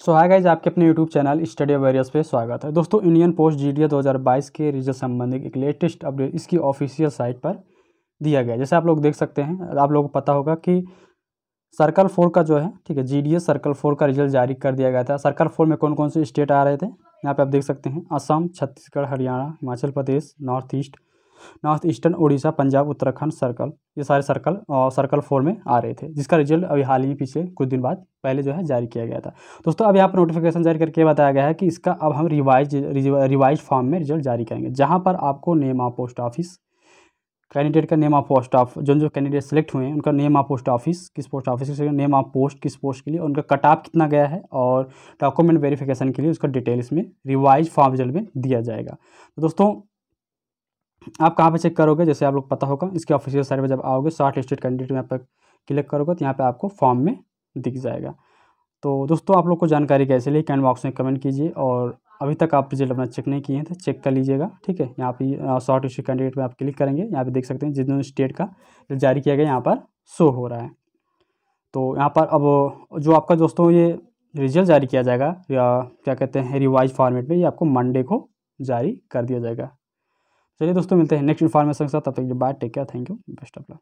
स्वागत है आपके अपने यूट्यूब चैनल स्टडी वेरियस पे स्वागत है दोस्तों इंडियन पोस्ट जी डी 2022 के रिजल्ट संबंधित एक लेटेस्ट अपडेट इसकी ऑफिशियल साइट पर दिया गया जैसे आप लोग देख सकते हैं आप लोगों को पता होगा कि सर्कल फोर का जो है ठीक है जी सर्कल फोर का रिजल्ट जारी कर दिया गया था सर्कल फोर में कौन कौन से स्टेट आ रहे थे यहाँ पर आप देख सकते हैं Assam Chhattisgarh Haryana Himachal Pradesh north east north eastern Orissa Punjab Uttarakhand circle ये सारे सर्कल और सर्कल फोर में आ रहे थे जिसका रिजल्ट अभी हाल ही पीछे कुछ दिन बाद पहले जो है जारी किया गया था दोस्तों अब यहाँ पर नोटिफिकेशन जारी करके बताया गया है कि इसका अब हम रिवाइज रिवाइज फॉर्म में रिजल्ट जारी करेंगे जहाँ पर आपको name of post office candidate का नेम ऑफ पोस्ट ऑफ जो जो कैंडिडेट सेलेक्ट हुए हैं उनका नेम ऑफ पोस्ट ऑफिस किस पोस्ट ऑफिस के नेम ऑफ पोस्ट किस पोस्ट के लिए उनका कट ऑफ कितना गया है और डॉक्यूमेंट वेरिफिकेशन के लिए उसका डिटेल्स में रिवाइज फॉर्म रिजल्ट में दिया जाएगा तो दोस्तों आप कहाँ पे चेक करोगे जैसे आप लोग पता होगा इसके ऑफिशियल साइट पर जब आओगे शॉर्ट लिस्टेड कैंडिडेट में आप क्लिक करोगे तो यहाँ पर आपको फॉर्म में दिख जाएगा तो दोस्तों आप लोग को जानकारी कैसे लिए कैन बॉक्स में कमेंट कीजिए और अभी तक आप रिजल्ट अपना चेक नहीं किए हैं तो चेक कर लीजिएगा ठीक है यहाँ पे शॉर्ट इश्यू कैंडिडेट में आप क्लिक करेंगे यहाँ पे देख सकते हैं जिन स्टेट का जारी किया गया यहाँ पर शो हो रहा है तो यहाँ पर अब जो आपका दोस्तों ये रिजल्ट जारी किया जाएगा या क्या कहते हैं रिवाइज फॉर्मेट में ये आपको मंडे को जारी कर दिया जाएगा चलिए दोस्तों मिलते हैं नेक्स्ट इन्फॉर्मेशन के साथ तब तक bye take care thank you best of luck